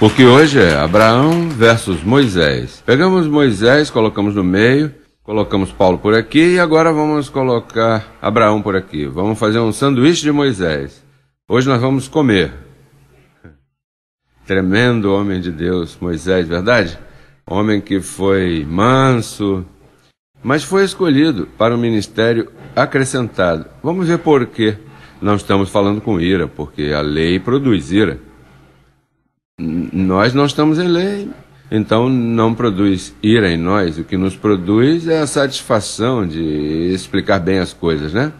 Porque hoje é Abraão versus Moisés. Pegamos Moisés, colocamos no meio, colocamos Paulo por aqui e agora vamos colocar Abraão por aqui. Vamos fazer um sanduíche de Moisés. Hoje nós vamos comer. Tremendo homem de Deus, Moisés, verdade? Homem que foi manso, mas foi escolhido para um ministério acrescentado. Vamos ver por quê. Não estamos falando com ira, porque a lei produz ira. Nós não estamos em lei, então não produz ira em nós. O que nos produz é a satisfação de explicar bem as coisas, né?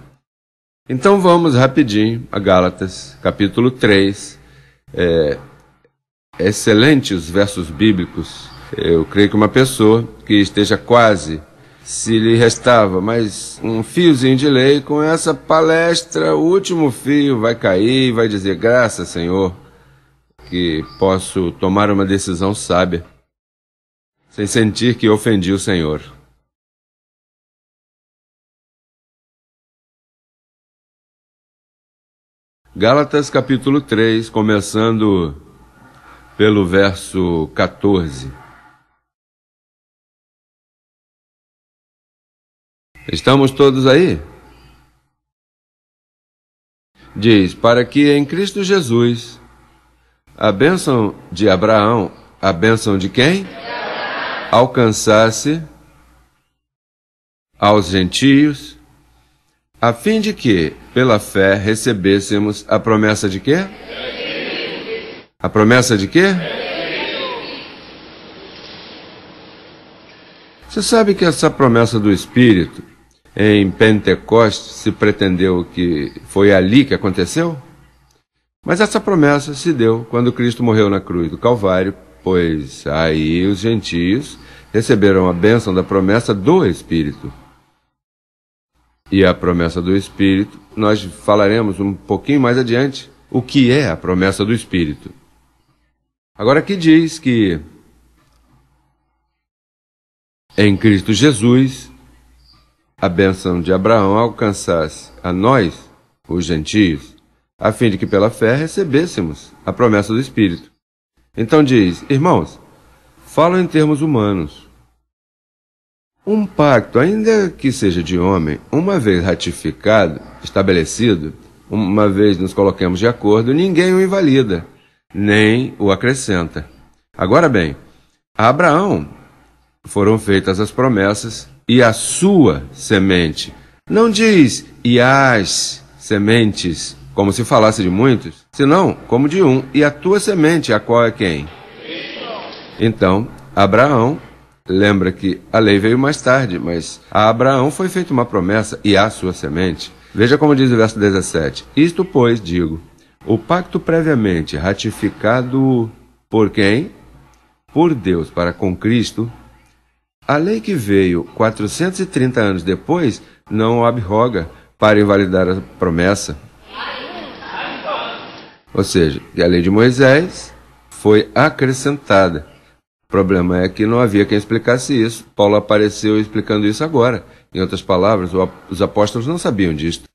Então vamos rapidinho a Gálatas, capítulo 3. É, excelentes versos bíblicos. Eu creio que uma pessoa que esteja quase se lhe restava mais um fiozinho de lei, com essa palestra, o último fio vai cair e vai dizer: Graças, Senhor que posso tomar uma decisão sábia, sem sentir que ofendi o Senhor. Gálatas capítulo 3, começando pelo verso 14. Estamos todos aí? Diz: Para que em Cristo Jesus a bênção de Abraão, a bênção de quem? Alcançasse aos gentios, a fim de que, pela fé, recebêssemos a promessa de quê? A promessa de quê? Você sabe que essa promessa do Espírito em Pentecostes se pretendeu que foi ali que aconteceu? Mas essa promessa se deu quando Cristo morreu na cruz do Calvário, pois aí os gentios receberam a bênção da promessa do Espírito. E a promessa do Espírito, nós falaremos um pouquinho mais adiante o que é a promessa do Espírito. Agora, que diz que em Cristo Jesus a bênção de Abraão alcançasse a nós, os gentios, a fim de que pela fé recebêssemos a promessa do Espírito. Então diz: Irmãos, falo em termos humanos. Um pacto, ainda que seja de homem, uma vez ratificado, estabelecido, uma vez nos coloquemos de acordo, ninguém o invalida, nem o acrescenta. Agora bem, a Abraão foram feitas as promessas e a sua semente. Não diz e as sementes como se falasse de muitos, senão como de um, e a tua semente, a qual é quem? Então, Abraão, lembra que a lei veio mais tarde, mas a Abraão foi feita uma promessa e a sua semente. Veja como diz o verso 17: Isto, pois, digo, o pacto previamente ratificado por quem? Por Deus para com Cristo. A lei que veio 430 anos depois não o abroga para invalidar a promessa ou seja, a lei de Moisés foi acrescentada. O problema é que não havia quem explicasse isso. Paulo apareceu explicando isso agora. Em outras palavras, os apóstolos não sabiam disto.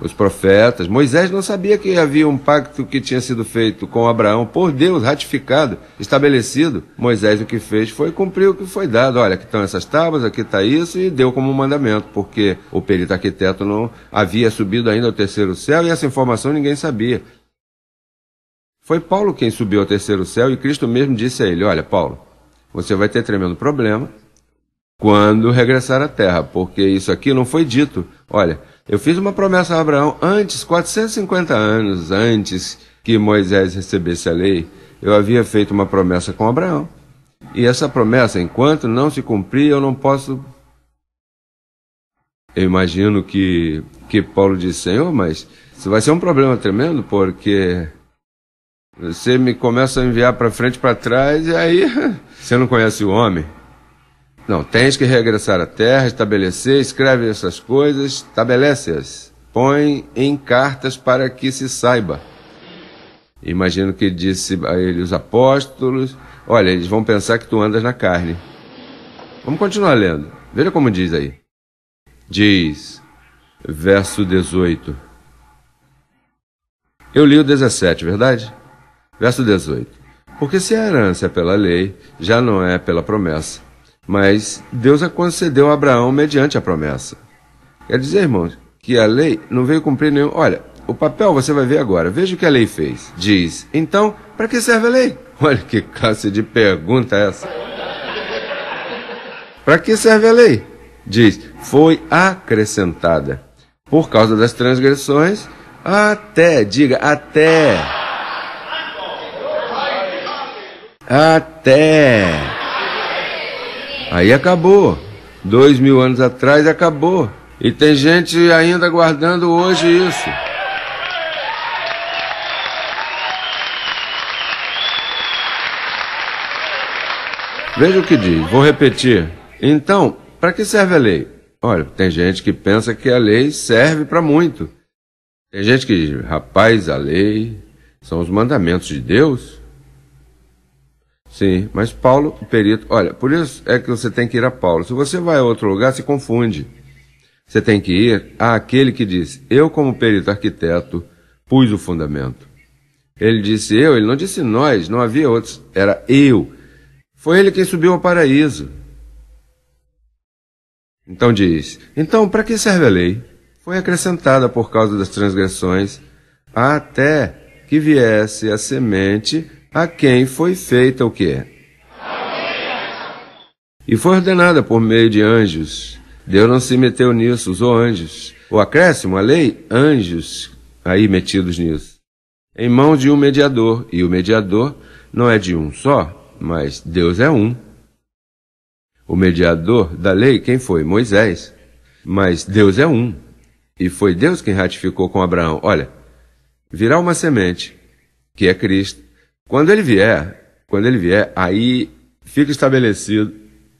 Os profetas, Moisés não sabia que havia um pacto que tinha sido feito com Abraão por Deus, ratificado, estabelecido. Moisés o que fez foi cumprir o que foi dado. Olha, aqui estão essas tábuas, aqui está isso, e deu como mandamento, porque o perito arquiteto não havia subido ainda ao terceiro céu e essa informação ninguém sabia. Foi Paulo quem subiu ao terceiro céu e Cristo mesmo disse a ele: Olha, Paulo, você vai ter tremendo problema quando regressar à terra, porque isso aqui não foi dito. Olha, eu fiz uma promessa a Abraão antes, 450 anos antes que Moisés recebesse a lei, eu havia feito uma promessa com Abraão. E essa promessa, enquanto não se cumprir, eu não posso. Eu imagino que, que Paulo disse: Senhor, mas isso vai ser um problema tremendo, porque você me começa a enviar para frente, para trás, e aí você não conhece o homem. Não, tens que regressar à terra, estabelecer, escreve essas coisas, estabelece-as, põe em cartas para que se saiba. Imagino que disse a ele os apóstolos: Olha, eles vão pensar que tu andas na carne. Vamos continuar lendo. Veja como diz aí. Diz, verso 18. Eu li o 17, verdade? Verso 18. Porque se a herança é pela lei, já não é pela promessa. Mas Deus a concedeu a Abraão mediante a promessa. Quer dizer, irmãos, que a lei não veio cumprir nenhum. Olha, o papel você vai ver agora. Veja o que a lei fez. Diz: então, para que serve a lei? Olha que classe de pergunta é essa. Para que serve a lei? Diz: foi acrescentada por causa das transgressões, até, diga, até Até. Aí acabou. Dois mil anos atrás acabou. E tem gente ainda guardando hoje isso. Veja o que diz, vou repetir. Então, para que serve a lei? Olha, tem gente que pensa que a lei serve para muito. Tem gente que diz, rapaz, a lei são os mandamentos de Deus. Sim, mas Paulo, perito. Olha, por isso é que você tem que ir a Paulo. Se você vai a outro lugar, se confunde. Você tem que ir àquele que diz: Eu, como perito arquiteto, pus o fundamento. Ele disse eu, ele não disse nós, não havia outros, era eu. Foi ele quem subiu ao paraíso. Então diz: Então, para que serve a lei? Foi acrescentada por causa das transgressões, até que viesse a semente a quem foi feita o quê? E foi ordenada por meio de anjos. Deus não se meteu nisso, usou anjos. O acréscimo, a lei, anjos aí metidos nisso. Em mão de um mediador, e o mediador não é de um só, mas Deus é um. O mediador da lei, quem foi? Moisés. Mas Deus é um. E foi Deus quem ratificou com Abraão: olha, virá uma semente, que é Cristo, quando ele vier, quando ele vier, aí fica estabelecido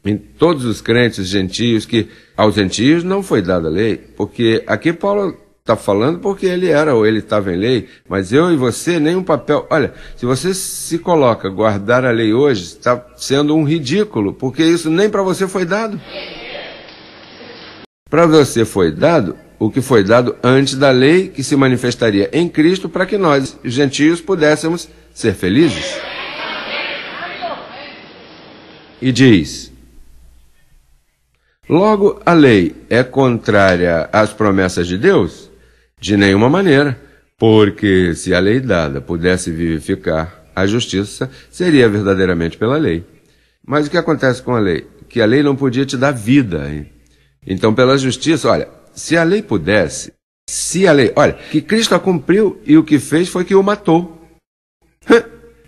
em todos os crentes gentios que aos gentios não foi dada a lei, porque aqui Paulo está falando porque ele era ou ele estava em lei, mas eu e você nenhum papel. Olha, se você se coloca guardar a lei hoje, está sendo um ridículo, porque isso nem para você foi dado. Para você foi dado o que foi dado antes da lei que se manifestaria em Cristo para que nós, gentios, pudéssemos ser felizes? E diz: Logo, a lei é contrária às promessas de Deus? De nenhuma maneira, porque se a lei dada pudesse vivificar a justiça, seria verdadeiramente pela lei. Mas o que acontece com a lei? Que a lei não podia te dar vida. Hein? Então, pela justiça, olha, se a lei pudesse, se a lei, olha, que Cristo a cumpriu e o que fez foi que o matou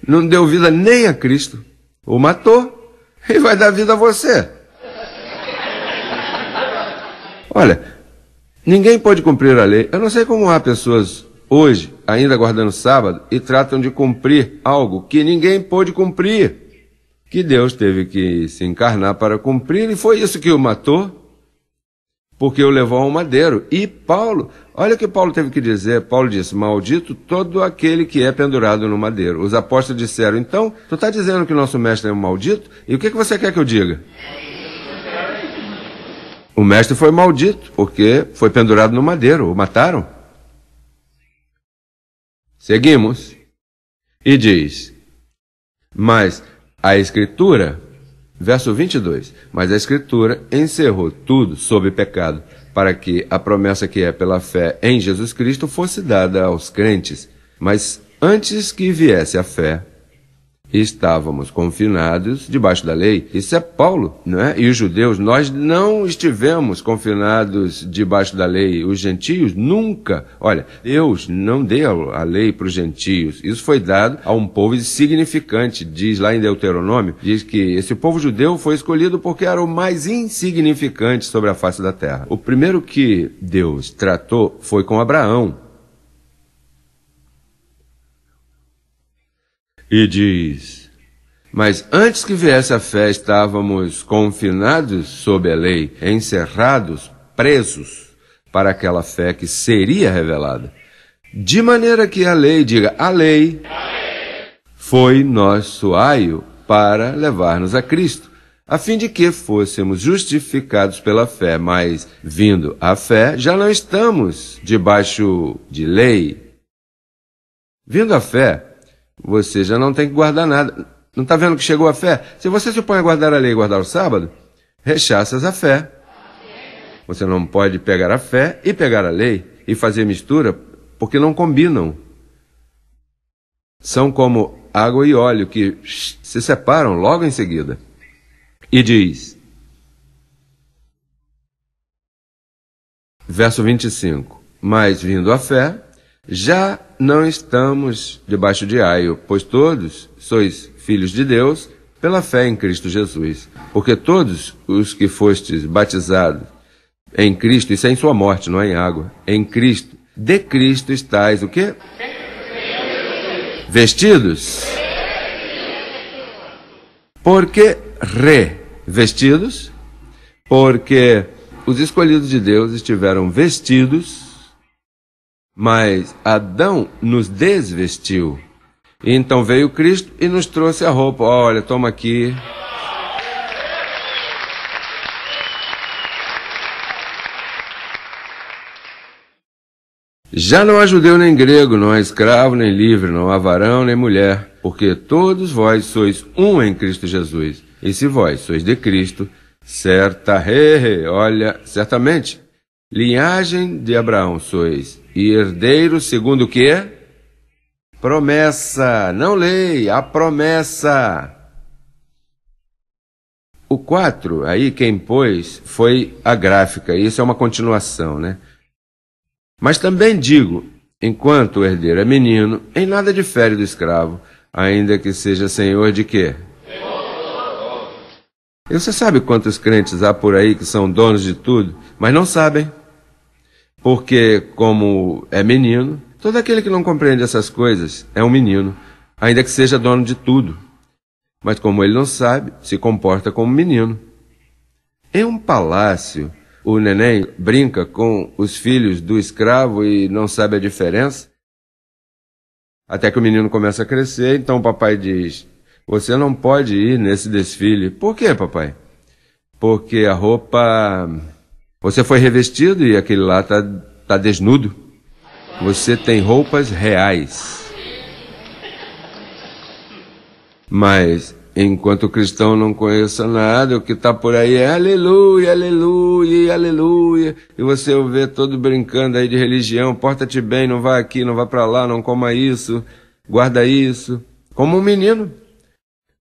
não deu vida nem a Cristo. O matou e vai dar vida a você. Olha, ninguém pode cumprir a lei. Eu não sei como há pessoas hoje ainda guardando sábado e tratam de cumprir algo que ninguém pôde cumprir. Que Deus teve que se encarnar para cumprir e foi isso que o matou porque o levou ao madeiro. E Paulo, olha o que Paulo teve que dizer. Paulo disse: Maldito todo aquele que é pendurado no madeiro. Os apóstolos disseram: Então, tu está dizendo que o nosso mestre é um maldito? E o que, que você quer que eu diga? O mestre foi maldito, porque foi pendurado no madeiro, o mataram. Seguimos. E diz: Mas a Escritura Verso 22. Mas a Escritura encerrou tudo sob pecado, para que a promessa que é pela fé em Jesus Cristo fosse dada aos crentes. Mas antes que viesse a fé, estávamos confinados debaixo da lei. Isso é Paulo, não é? E os judeus, nós não estivemos confinados debaixo da lei. Os gentios nunca. Olha, Deus não deu a lei para os gentios. Isso foi dado a um povo insignificante. Diz lá em Deuteronômio, diz que esse povo judeu foi escolhido porque era o mais insignificante sobre a face da terra. O primeiro que Deus tratou foi com Abraão. e diz: Mas antes que viesse a fé, estávamos confinados sob a lei, encerrados, presos para aquela fé que seria revelada. De maneira que a lei, diga, a lei foi nosso aio para levar-nos a Cristo, a fim de que fôssemos justificados pela fé, mas vindo à fé, já não estamos debaixo de lei. Vindo à fé, você já não tem que guardar nada. Não está vendo que chegou a fé? Se você se opõe a guardar a lei e guardar o sábado, rechaças a fé. Você não pode pegar a fé e pegar a lei e fazer mistura, porque não combinam. São como água e óleo que se separam logo em seguida. E diz: Verso 25: Mas vindo a fé, já não estamos debaixo de aio, pois todos sois filhos de Deus pela fé em Cristo Jesus. Porque todos os que fostes batizados em Cristo, e sem sua morte, não é em água, em Cristo, de Cristo estáis o quê? Vestidos. Porque revestidos, porque os escolhidos de Deus estiveram vestidos mas Adão nos desvestiu. E então veio Cristo e nos trouxe a roupa. Olha, toma aqui. Já não há judeu nem grego, não há escravo nem livre, não há varão nem mulher, porque todos vós sois um em Cristo Jesus. E se vós sois de Cristo, certa, he, he, olha, certamente Linhagem de Abraão sois, e herdeiro segundo o quê? Promessa, não lei, a promessa. O 4, aí quem pôs foi a gráfica, isso é uma continuação, né? Mas também digo, enquanto o herdeiro é menino, em nada difere do escravo, ainda que seja senhor de quê? E você sabe quantos crentes há por aí que são donos de tudo, mas não sabem? porque, como é menino, todo aquele que não compreende essas coisas é um menino, ainda que seja dono de tudo. Mas, como ele não sabe, se comporta como menino. Em um palácio, o neném brinca com os filhos do escravo e não sabe a diferença. Até que o menino começa a crescer, então o papai diz: Você não pode ir nesse desfile. Por quê, papai? Porque a roupa você foi revestido e aquele lá está tá desnudo. Você tem roupas reais. Mas enquanto o cristão não conheça nada, o que está por aí é aleluia, aleluia, aleluia. E você o vê todo brincando aí de religião, porta-te bem, não vá aqui, não vá para lá, não coma isso, guarda isso. Como um menino.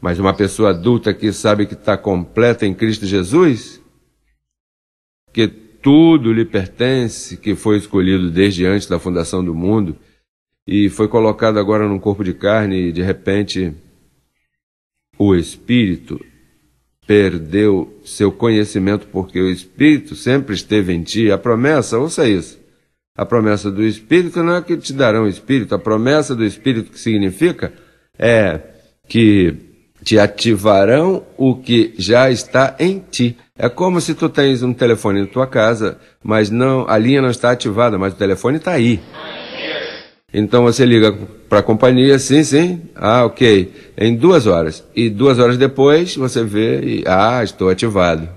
Mas uma pessoa adulta que sabe que está completa em Cristo Jesus, que tudo lhe pertence, que foi escolhido desde antes da fundação do mundo e foi colocado agora num corpo de carne e de repente o espírito perdeu seu conhecimento porque o espírito sempre esteve em ti. A promessa, ouça isso. A promessa do espírito não é que te darão espírito, a promessa do espírito que significa é que te ativarão o que já está em ti. É como se tu tens um telefone na tua casa, mas não a linha não está ativada, mas o telefone está aí. Então você liga para a companhia, sim, sim, ah, ok, em duas horas. E duas horas depois você vê, e, ah, estou ativado.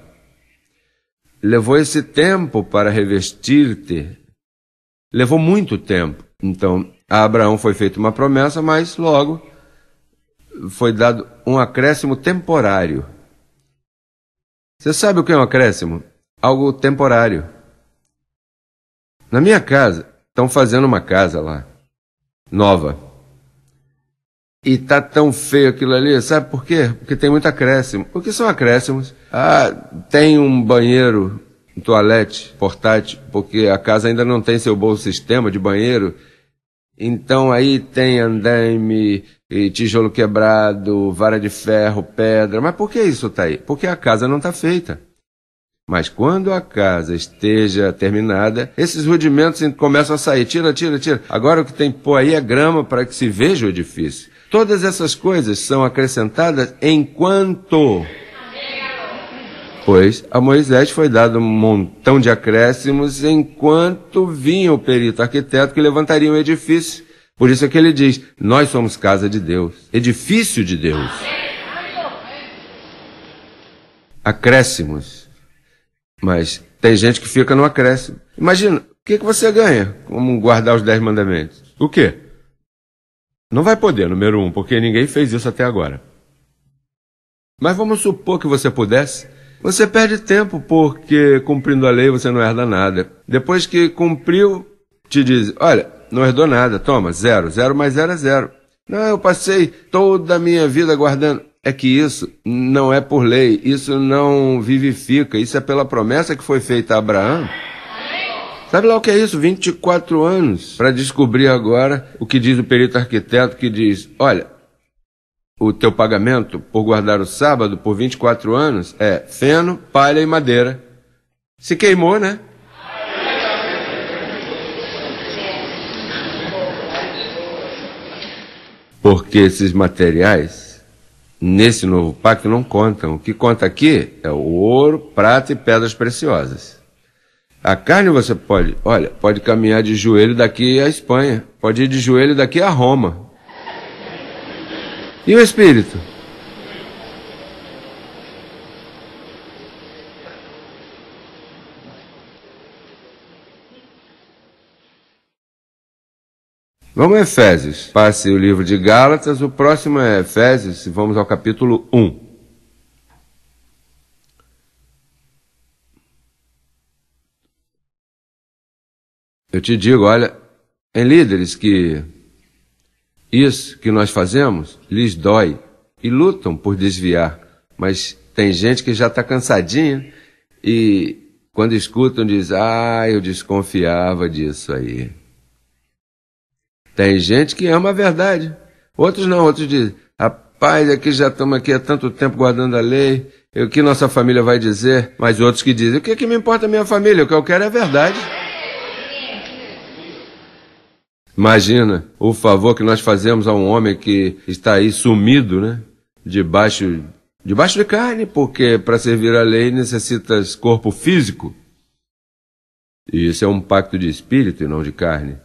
Levou esse tempo para revestir-te. Levou muito tempo. Então, a Abraão foi feita uma promessa, mas logo foi dado um acréscimo temporário. Você sabe o que é um acréscimo? Algo temporário. Na minha casa, estão fazendo uma casa lá, nova. E tá tão feio aquilo ali, sabe por quê? Porque tem muito acréscimo. O que são acréscimos? Ah, tem um banheiro, um toalete portátil, porque a casa ainda não tem seu bom sistema de banheiro. Então aí tem andaime, tijolo quebrado, vara de ferro, pedra. Mas por que isso está aí? Porque a casa não está feita. Mas quando a casa esteja terminada, esses rudimentos começam a sair. Tira, tira, tira. Agora o que tem que pôr aí é grama para que se veja o edifício. Todas essas coisas são acrescentadas enquanto Pois a Moisés foi dado um montão de acréscimos enquanto vinha o perito arquiteto que levantaria o edifício. Por isso é que ele diz: Nós somos casa de Deus, edifício de Deus. Acréscimos. Mas tem gente que fica no acréscimo. Imagina, o que, que você ganha como guardar os dez mandamentos? O quê? Não vai poder, número um, porque ninguém fez isso até agora. Mas vamos supor que você pudesse. Você perde tempo porque cumprindo a lei você não herda nada. Depois que cumpriu, te diz: olha, não herdou nada, toma, zero. Zero mais zero é zero. Não, eu passei toda a minha vida guardando. É que isso não é por lei, isso não vivifica, isso é pela promessa que foi feita a Abraão. Sabe lá o que é isso? 24 anos para descobrir agora o que diz o perito arquiteto que diz: olha, o teu pagamento por guardar o sábado por 24 anos é feno, palha e madeira. Se queimou, né? Porque esses materiais, nesse novo pacto, não contam. O que conta aqui é o ouro, prata e pedras preciosas. A carne você pode, olha, pode caminhar de joelho daqui à Espanha, pode ir de joelho daqui a Roma, e o espírito? Vamos a Efésios. Passe o livro de Gálatas, o próximo é Efésios, e vamos ao capítulo 1. Eu te digo, olha, em líderes que isso que nós fazemos lhes dói e lutam por desviar, mas tem gente que já está cansadinha e quando escutam diz: Ah, eu desconfiava disso aí. Tem gente que ama a verdade, outros não, outros dizem: Rapaz, aqui já estamos aqui há tanto tempo guardando a lei, o que nossa família vai dizer? Mas outros que dizem: O que, é que me importa a minha família? O que eu quero é a verdade. Imagina o favor que nós fazemos a um homem que está aí sumido, né? Debaixo, debaixo de carne, porque para servir a lei necessitas corpo físico. E isso é um pacto de espírito e não de carne.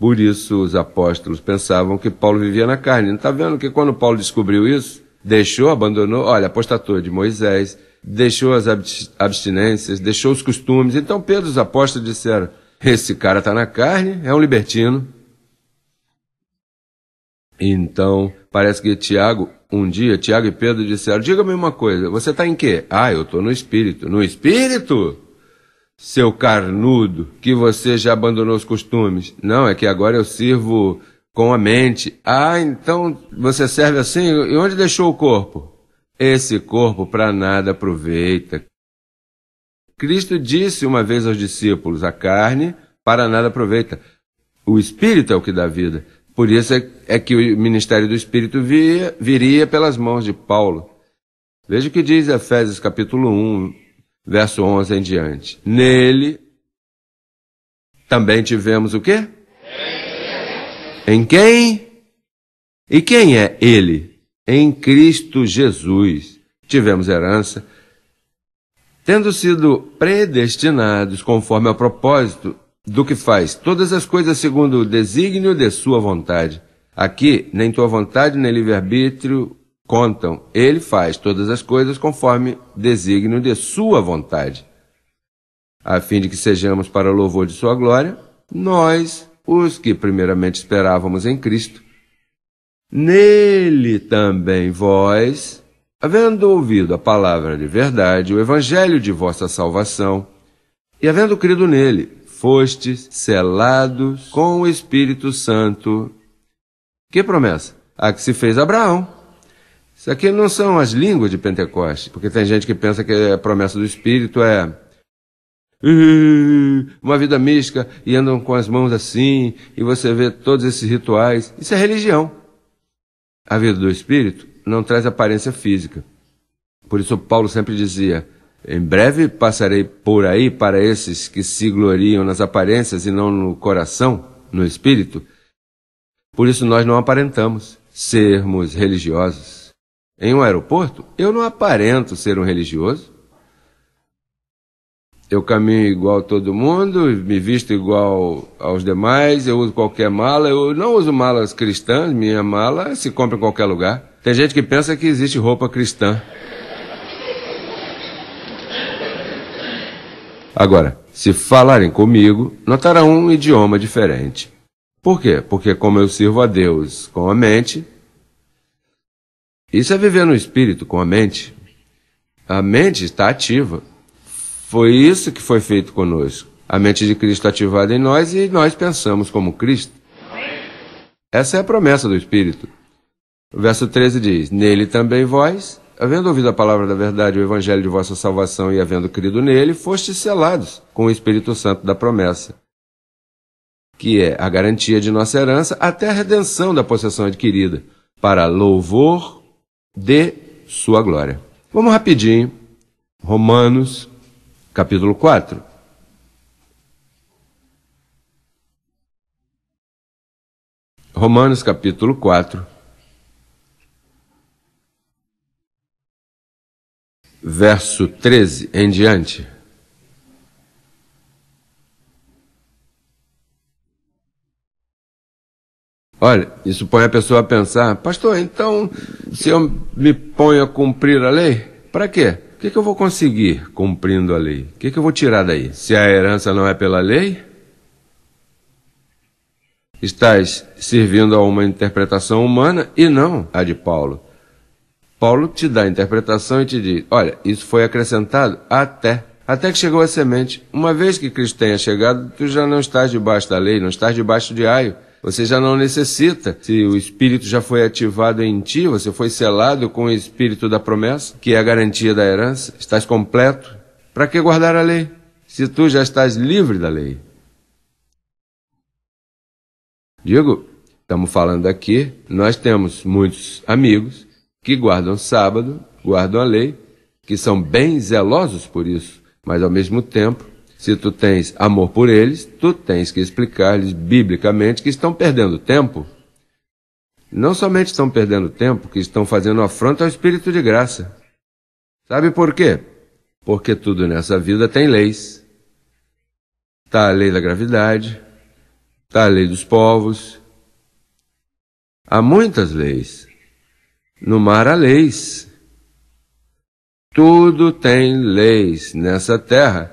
Por isso os apóstolos pensavam que Paulo vivia na carne. Não está vendo que quando Paulo descobriu isso, deixou, abandonou, olha, apostatou de Moisés, deixou as abstinências, deixou os costumes. Então Pedro e os apóstolos disseram, esse cara está na carne, é um libertino. Então, parece que Tiago, um dia, Tiago e Pedro disseram: Diga-me uma coisa, você está em quê? Ah, eu estou no espírito. No espírito? Seu carnudo, que você já abandonou os costumes. Não, é que agora eu sirvo com a mente. Ah, então você serve assim? E onde deixou o corpo? Esse corpo para nada aproveita. Cristo disse uma vez aos discípulos: a carne para nada aproveita. O espírito é o que dá vida. Por isso é, é que o ministério do espírito via, viria pelas mãos de Paulo. Veja o que diz Efésios capítulo 1, verso 11 em diante. Nele também tivemos o quê? Em quem? E quem é ele? Em Cristo Jesus tivemos herança tendo sido predestinados conforme ao propósito do que faz todas as coisas segundo o desígnio de sua vontade. Aqui, nem tua vontade nem livre-arbítrio contam. Ele faz todas as coisas conforme desígnio de sua vontade. A fim de que sejamos para o louvor de sua glória, nós, os que primeiramente esperávamos em Cristo, nele também vós, Havendo ouvido a palavra de verdade, o evangelho de vossa salvação, e havendo crido nele, fostes selados com o Espírito Santo. Que promessa? A que se fez Abraão. Isso aqui não são as línguas de Pentecoste, porque tem gente que pensa que a promessa do Espírito é uma vida mística e andam com as mãos assim, e você vê todos esses rituais. Isso é religião. A vida do Espírito não traz aparência física. Por isso Paulo sempre dizia: Em breve passarei por aí para esses que se gloriam nas aparências e não no coração, no espírito. Por isso nós não aparentamos sermos religiosos. Em um aeroporto, eu não aparento ser um religioso. Eu caminho igual todo mundo, me visto igual aos demais, eu uso qualquer mala, eu não uso malas cristãs, minha mala se compra em qualquer lugar. Tem gente que pensa que existe roupa cristã. Agora, se falarem comigo, notarão um idioma diferente. Por quê? Porque como eu sirvo a Deus com a mente, isso é viver no espírito com a mente. A mente está ativa. Foi isso que foi feito conosco. A mente de Cristo ativada em nós e nós pensamos como Cristo. Essa é a promessa do Espírito. O verso 13 diz: Nele também vós, havendo ouvido a palavra da verdade, o evangelho de vossa salvação e havendo crido nele, fostes selados com o Espírito Santo da promessa, que é a garantia de nossa herança até a redenção da possessão adquirida, para louvor de sua glória. Vamos rapidinho. Romanos capítulo 4. Romanos, capítulo 4. Verso 13 em diante. Olha, isso põe a pessoa a pensar, pastor, então se eu me ponho a cumprir a lei, para quê? que, que eu vou conseguir cumprindo a lei? O que, que eu vou tirar daí? Se a herança não é pela lei? Estás servindo a uma interpretação humana e não a de Paulo. Paulo te dá a interpretação e te diz: olha, isso foi acrescentado até. Até que chegou a semente. Uma vez que Cristo tenha chegado, tu já não estás debaixo da lei, não estás debaixo de aio. Você já não necessita. Se o Espírito já foi ativado em ti, você foi selado com o Espírito da promessa, que é a garantia da herança, estás completo. Para que guardar a lei? Se tu já estás livre da lei. Digo, estamos falando aqui, nós temos muitos amigos que guardam sábado, guardam a lei, que são bem zelosos por isso, mas ao mesmo tempo se tu tens amor por eles, tu tens que explicar-lhes biblicamente que estão perdendo tempo. Não somente estão perdendo tempo, que estão fazendo afronta ao espírito de graça. Sabe por quê? Porque tudo nessa vida tem leis. Está a lei da gravidade, está a lei dos povos. Há muitas leis. No mar há leis. Tudo tem leis nessa terra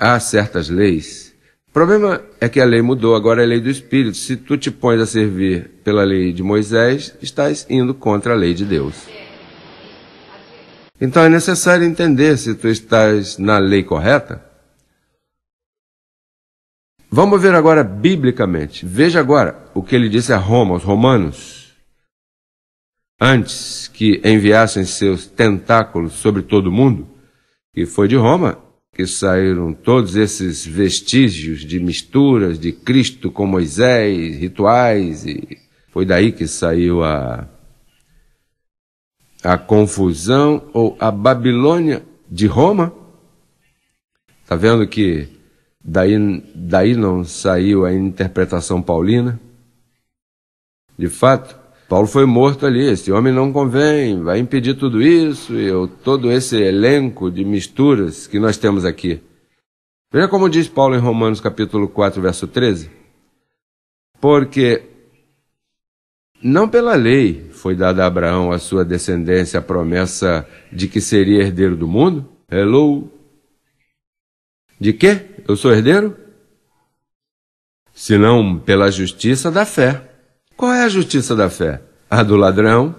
há certas leis. O problema é que a lei mudou, agora é a lei do Espírito. Se tu te pões a servir pela lei de Moisés, estás indo contra a lei de Deus. Então é necessário entender se tu estás na lei correta. Vamos ver agora biblicamente. Veja agora o que ele disse a Roma, aos romanos. Antes que enviassem seus tentáculos sobre todo o mundo, que foi de Roma, que saíram todos esses vestígios de misturas de Cristo com Moisés, rituais, e foi daí que saiu a, a confusão ou a Babilônia de Roma. Está vendo que daí, daí não saiu a interpretação paulina? De fato, Paulo foi morto ali, esse homem não convém, vai impedir tudo isso e eu, todo esse elenco de misturas que nós temos aqui. Veja como diz Paulo em Romanos capítulo 4, verso 13. Porque não pela lei foi dada a Abraão a sua descendência a promessa de que seria herdeiro do mundo? Hello? De quê? Eu sou herdeiro? Senão pela justiça da fé. Qual é a justiça da fé? A do ladrão?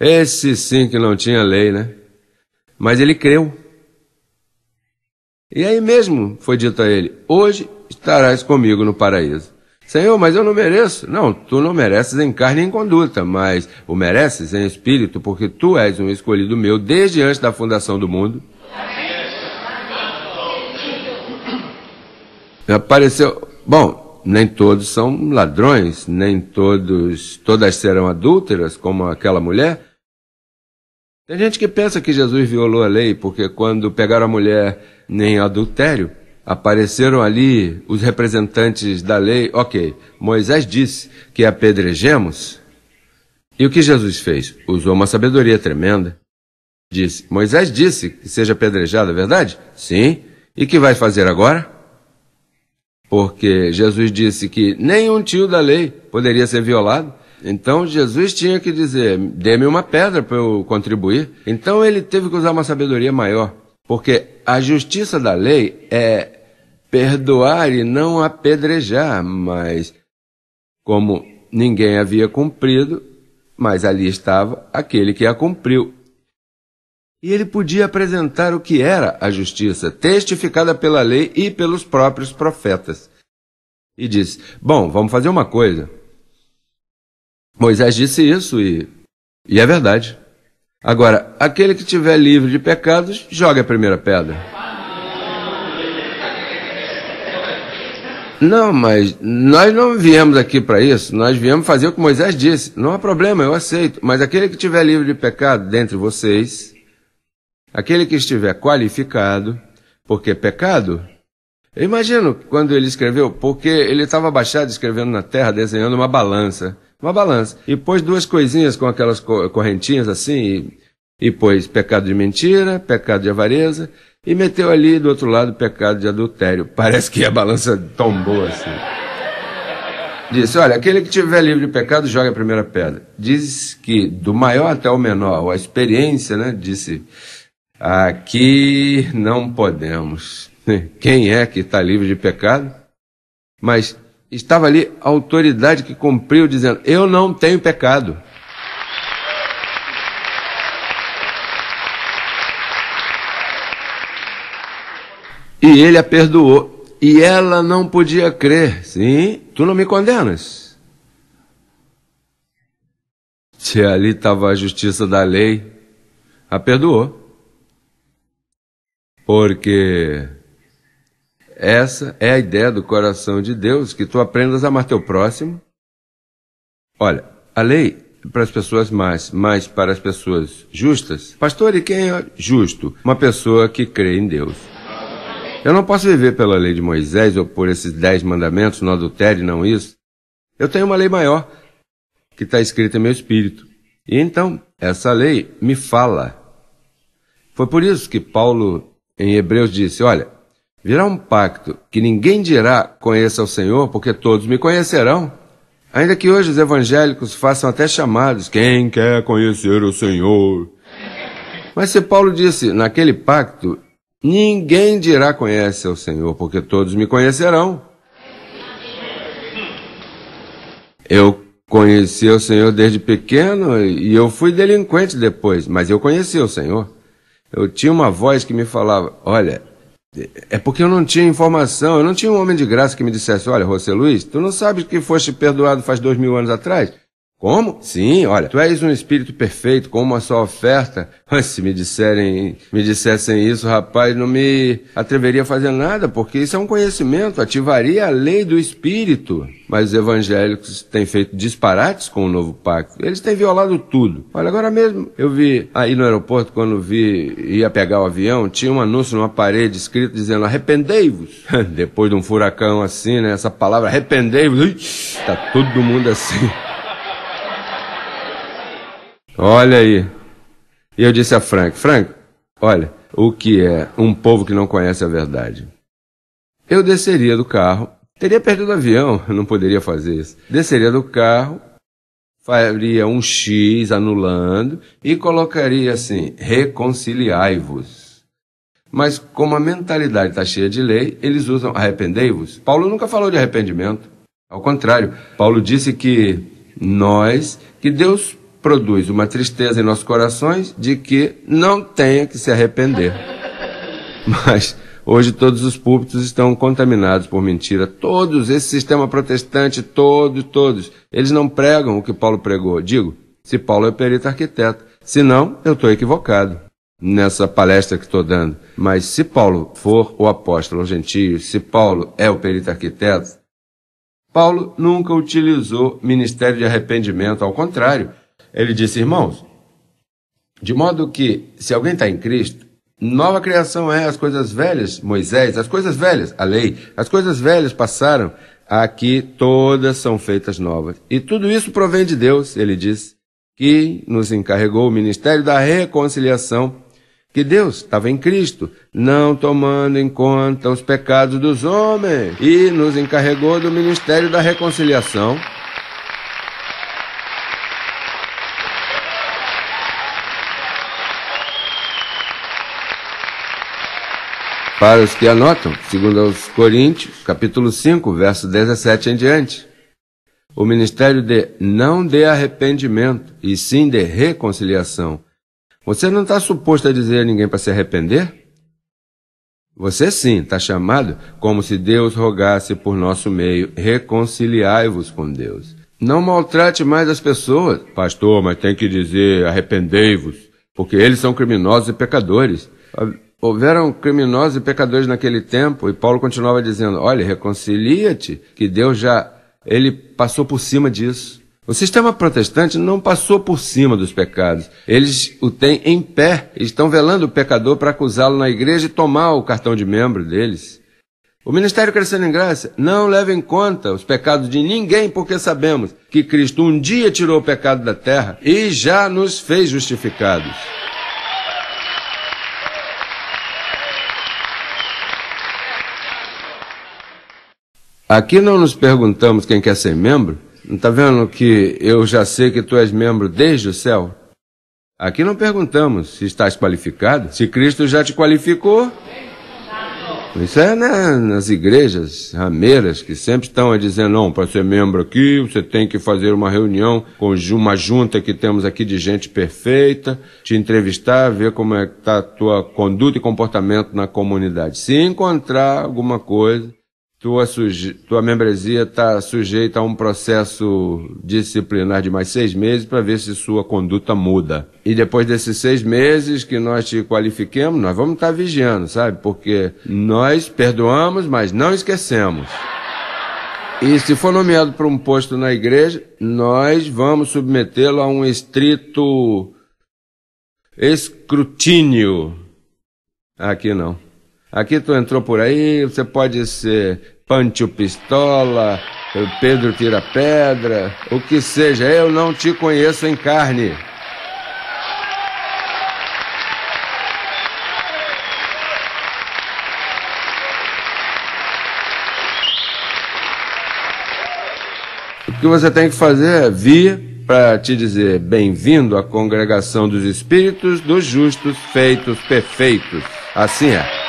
Esse sim que não tinha lei, né? Mas ele creu. E aí mesmo foi dito a ele: Hoje estarás comigo no paraíso. Senhor, mas eu não mereço. Não, tu não mereces em carne e em conduta, mas o mereces em espírito, porque tu és um escolhido meu desde antes da fundação do mundo. Apareceu. Bom, nem todos são ladrões, nem todos, todas serão adúlteras, como aquela mulher. Tem gente que pensa que Jesus violou a lei, porque quando pegaram a mulher em adultério, apareceram ali os representantes da lei. Ok, Moisés disse que apedrejemos. E o que Jesus fez? Usou uma sabedoria tremenda. Disse: Moisés disse que seja apedrejado, é verdade? Sim. E que vai fazer agora? Porque Jesus disse que nenhum tio da lei poderia ser violado. Então Jesus tinha que dizer: dê-me uma pedra para eu contribuir. Então ele teve que usar uma sabedoria maior. Porque a justiça da lei é perdoar e não apedrejar, mas como ninguém havia cumprido, mas ali estava aquele que a cumpriu. E ele podia apresentar o que era a justiça, testificada pela lei e pelos próprios profetas. E disse: Bom, vamos fazer uma coisa. Moisés disse isso e, e é verdade. Agora, aquele que estiver livre de pecados, joga a primeira pedra. Não, mas nós não viemos aqui para isso. Nós viemos fazer o que Moisés disse. Não há problema, eu aceito. Mas aquele que estiver livre de pecado dentre vocês, Aquele que estiver qualificado, porque é pecado. Eu imagino quando ele escreveu, porque ele estava baixado escrevendo na terra, desenhando uma balança. Uma balança. E pôs duas coisinhas com aquelas correntinhas assim, e, e pôs pecado de mentira, pecado de avareza, e meteu ali do outro lado pecado de adultério. Parece que a balança tombou assim. Disse: Olha, aquele que tiver livre de pecado, joga a primeira pedra. Diz que do maior até o menor, a experiência, né? Disse Aqui não podemos. Quem é que está livre de pecado? Mas estava ali a autoridade que cumpriu, dizendo: Eu não tenho pecado. E ele a perdoou. E ela não podia crer. Sim, tu não me condenas. Se ali estava a justiça da lei, a perdoou porque essa é a ideia do coração de Deus, que tu aprendas a amar teu próximo. Olha, a lei para as pessoas más, mas para as pessoas justas. Pastor, e quem é justo? Uma pessoa que crê em Deus. Eu não posso viver pela lei de Moisés ou por esses dez mandamentos, não adultere, não isso. Eu tenho uma lei maior que está escrita em meu espírito. E então, essa lei me fala. Foi por isso que Paulo em Hebreus disse: Olha, virá um pacto que ninguém dirá conheça o Senhor, porque todos me conhecerão. Ainda que hoje os evangélicos façam até chamados: Quem quer conhecer o Senhor? Mas se Paulo disse: Naquele pacto, ninguém dirá conhece o Senhor, porque todos me conhecerão. Eu conheci o Senhor desde pequeno e eu fui delinquente depois, mas eu conheci o Senhor. Eu tinha uma voz que me falava: Olha, é porque eu não tinha informação, eu não tinha um homem de graça que me dissesse: Olha, José Luiz, tu não sabes que foste perdoado faz dois mil anos atrás? Como? Sim, olha, tu és um espírito perfeito, com uma só oferta. Mas se me disserem, me dissessem isso, rapaz, não me atreveria a fazer nada, porque isso é um conhecimento, ativaria a lei do espírito. Mas os evangélicos têm feito disparates com o novo pacto. Eles têm violado tudo. Olha, agora mesmo eu vi aí no aeroporto, quando vi, ia pegar o avião, tinha um anúncio numa parede escrito dizendo arrependei-vos. Depois de um furacão assim, né? Essa palavra arrependei-vos, tá todo mundo assim. Olha aí. E eu disse a Frank: Frank, olha, o que é um povo que não conhece a verdade? Eu desceria do carro, teria perdido o avião, não poderia fazer isso. Desceria do carro, faria um X anulando e colocaria assim: reconciliai-vos. Mas como a mentalidade está cheia de lei, eles usam arrependei-vos. Paulo nunca falou de arrependimento. Ao contrário, Paulo disse que nós, que Deus produz uma tristeza em nossos corações de que não tenha que se arrepender. Mas hoje todos os púlpitos estão contaminados por mentira. Todos, esse sistema protestante, todos, todos. Eles não pregam o que Paulo pregou. Digo, se Paulo é perito arquiteto. Se não, eu estou equivocado nessa palestra que estou dando. Mas se Paulo for o apóstolo gentio, se Paulo é o perito arquiteto, Paulo nunca utilizou ministério de arrependimento, ao contrário, ele disse, irmãos, de modo que, se alguém está em Cristo, nova criação é as coisas velhas, Moisés, as coisas velhas, a lei, as coisas velhas passaram, aqui todas são feitas novas. E tudo isso provém de Deus, ele diz, que nos encarregou o ministério da reconciliação, que Deus estava em Cristo, não tomando em conta os pecados dos homens, e nos encarregou do ministério da reconciliação. para os que anotam, segundo aos Coríntios, capítulo 5, verso 17 em diante. O ministério de não de arrependimento, e sim de reconciliação. Você não está suposto a dizer a ninguém para se arrepender? Você sim está chamado como se Deus rogasse por nosso meio, reconciliai-vos com Deus. Não maltrate mais as pessoas. Pastor, mas tem que dizer arrependei-vos, porque eles são criminosos e pecadores. Houveram criminosos e pecadores naquele tempo, e Paulo continuava dizendo: Olha, reconcilia-te, que Deus já. Ele passou por cima disso. O sistema protestante não passou por cima dos pecados. Eles o têm em pé, estão velando o pecador para acusá-lo na igreja e tomar o cartão de membro deles. O Ministério Crescendo em Graça não leva em conta os pecados de ninguém, porque sabemos que Cristo um dia tirou o pecado da terra e já nos fez justificados. Aqui não nos perguntamos quem quer ser membro. Não está vendo que eu já sei que tu és membro desde o céu? Aqui não perguntamos se estás qualificado, se Cristo já te qualificou. Isso é né, nas igrejas rameiras que sempre estão a dizer, não, para ser membro aqui, você tem que fazer uma reunião com uma junta que temos aqui de gente perfeita, te entrevistar, ver como é está a tua conduta e comportamento na comunidade. Se encontrar alguma coisa, tua, suje... tua membresia está sujeita a um processo disciplinar de mais seis meses para ver se sua conduta muda. E depois desses seis meses que nós te qualifiquemos, nós vamos estar tá vigiando, sabe? Porque nós perdoamos, mas não esquecemos. E se for nomeado para um posto na igreja, nós vamos submetê-lo a um estrito escrutínio. Aqui não. Aqui tu entrou por aí, você pode ser Pancho Pistola, eh, Pedro Tira Pedra, o que seja, eu não te conheço em carne. O que você tem que fazer é vir para te dizer bem-vindo à congregação dos espíritos dos justos feitos perfeitos. Assim é.